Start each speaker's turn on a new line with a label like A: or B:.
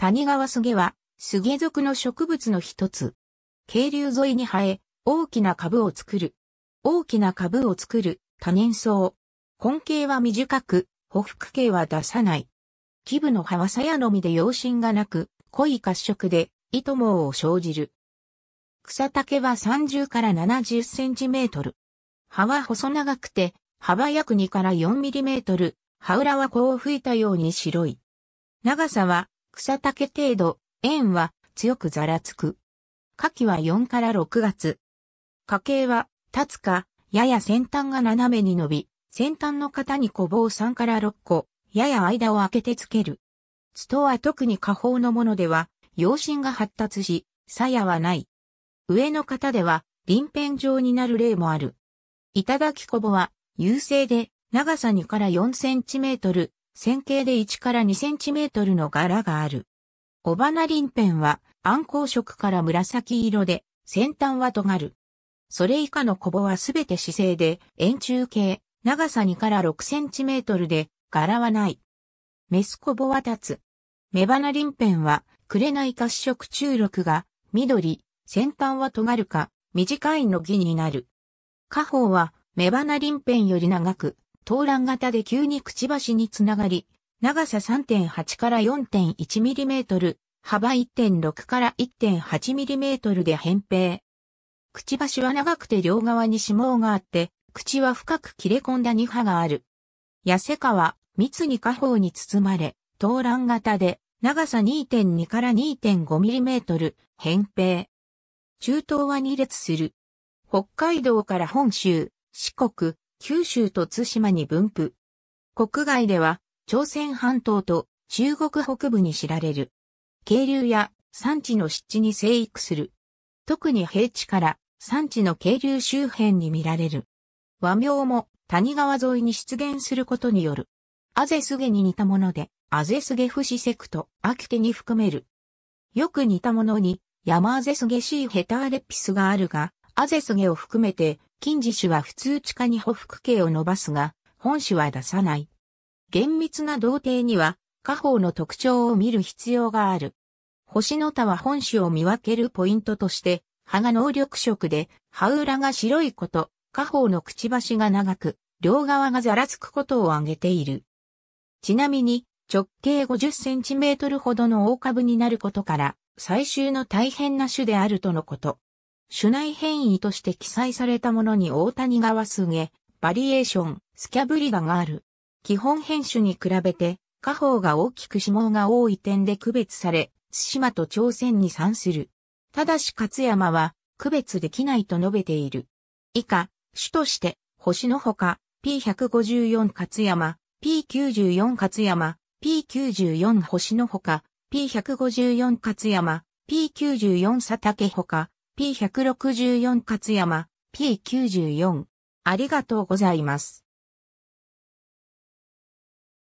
A: 谷川杉は、杉属の植物の一つ。渓流沿いに生え、大きな株を作る。大きな株を作る、多年草。根茎は短く、ほふく茎は出さない。基部の葉は鞘のみで養心がなく、濃い褐色で、糸毛を生じる。草丈は30から70センチメートル。葉は細長くて、幅約2から4ミリメートル、葉裏はこう吹いたように白い。長さは草丈程度、円は強くざらつく。夏季は4から6月。花茎は立つか、やや先端が斜めに伸び、先端の型に小棒3から6個、やや間を空けてつける。ツトは特に下方のものでは、陽心が発達し、鞘はない。上の型では、輪辺状になる例もある。頂小棒は、優勢で、長さ2から4センチメートル、線形で1から2センチメートルの柄がある。リ花ペンは暗光色から紫色で、先端は尖る。それ以下のコボはすべて姿勢で、円柱形、長さ2から6センチメートルで、柄はない。メスコボは立つ。メバナリンペンは、紅褐色中力が、緑、先端は尖るか、短いの儀になる。下方は、メバナリンペンより長く、東乱型で急にくちばしにつながり、長さ3.8から 4.1mm、幅1.6から 1.8mm で扁平。くちばしは長くて両側に指紋があって、口は深く切れ込んだ2歯がある。痩せ川、は密に下方に包まれ、東乱型で長さ2.2から2.5ミリメートル、扁平。中東は2列する。北海道から本州、四国、九州と津島に分布。国外では、朝鮮半島と中国北部に知られる。渓流や山地の湿地に生育する。特に平地から山地の渓流周辺に見られる。和名も谷川沿いに出現することによる。アゼスゲに似たもので、アゼスゲフシセクト、アキテに含める。よく似たものに、山アゼスゲシーヘターレピスがあるが、アゼスゲを含めて近似種は普通地下に補腹径を伸ばすが、本種は出さない。厳密な童定には、下方の特徴を見る必要がある。星の田は本種を見分けるポイントとして、葉が能力色で、葉裏が白いこと、下方のくちばしが長く、両側がざらつくことを挙げている。ちなみに、直径50センチメートルほどの大株になることから、最終の大変な種であるとのこと。種内変異として記載されたものに大谷川すげ、バリエーション、スキャブリガがある。基本変種に比べて、下方が大きく指紋が多い点で区別され、対馬と朝鮮に産する。ただし勝山は、区別できないと述べている。以下、種として、星のほか、P154 勝山、P94 勝山、P94 星のほか、P154 勝山、P94 佐竹ほか、P164 勝山、P94。ありがとうございます。